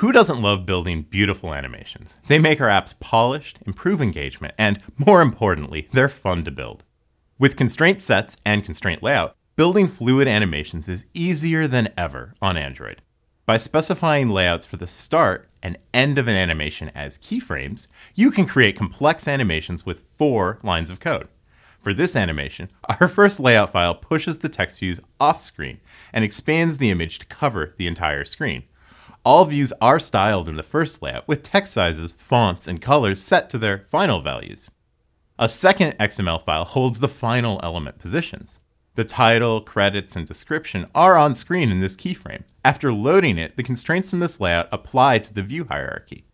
Who doesn't love building beautiful animations? They make our apps polished, improve engagement, and more importantly, they're fun to build. With constraint sets and constraint layout, building fluid animations is easier than ever on Android. By specifying layouts for the start and end of an animation as keyframes, you can create complex animations with four lines of code. For this animation, our first layout file pushes the text views off screen and expands the image to cover the entire screen. All views are styled in the first layout with text sizes, fonts, and colors set to their final values. A second XML file holds the final element positions. The title, credits, and description are on screen in this keyframe. After loading it, the constraints from this layout apply to the view hierarchy.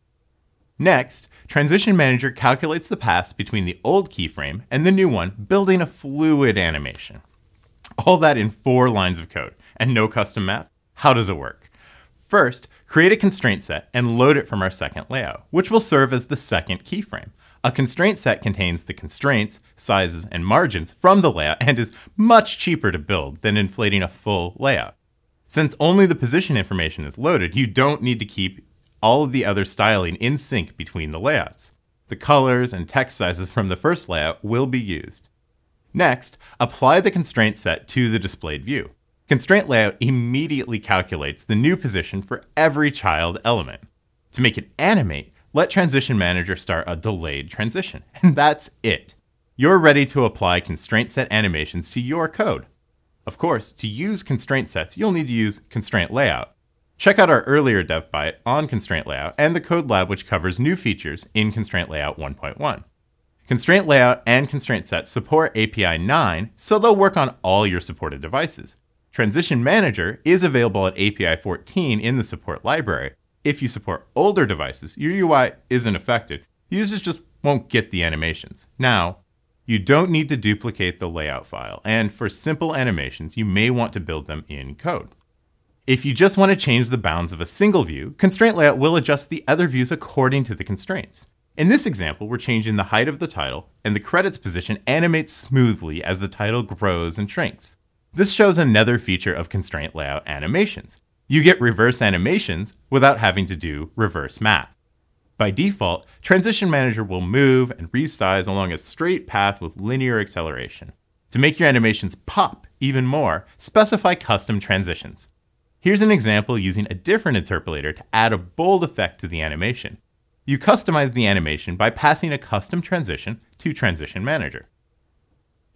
Next, Transition Manager calculates the paths between the old keyframe and the new one, building a fluid animation. All that in four lines of code, and no custom map? How does it work? First, create a constraint set and load it from our second layout, which will serve as the second keyframe. A constraint set contains the constraints, sizes, and margins from the layout and is much cheaper to build than inflating a full layout. Since only the position information is loaded, you don't need to keep all of the other styling in sync between the layouts. The colors and text sizes from the first layout will be used. Next, apply the constraint set to the displayed view. Constraint layout immediately calculates the new position for every child element. To make it animate, let transition manager start a delayed transition, and that's it. You're ready to apply constraint set animations to your code. Of course, to use constraint sets, you'll need to use constraint layout. Check out our earlier dev byte on constraint layout and the code lab which covers new features in constraint layout 1.1. Constraint layout and constraint set support API 9, so they'll work on all your supported devices. Transition Manager is available at API 14 in the support library. If you support older devices, your UI isn't affected. Users just won't get the animations. Now, you don't need to duplicate the layout file, and for simple animations, you may want to build them in code. If you just want to change the bounds of a single view, constraint layout will adjust the other views according to the constraints. In this example, we're changing the height of the title, and the credits position animates smoothly as the title grows and shrinks. This shows another feature of constraint layout animations. You get reverse animations without having to do reverse math. By default, Transition Manager will move and resize along a straight path with linear acceleration. To make your animations pop even more, specify custom transitions. Here's an example using a different interpolator to add a bold effect to the animation. You customize the animation by passing a custom transition to Transition Manager.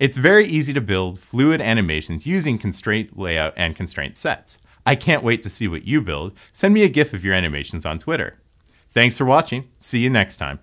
It's very easy to build fluid animations using constraint layout and constraint sets. I can't wait to see what you build. Send me a GIF of your animations on Twitter. Thanks for watching. See you next time.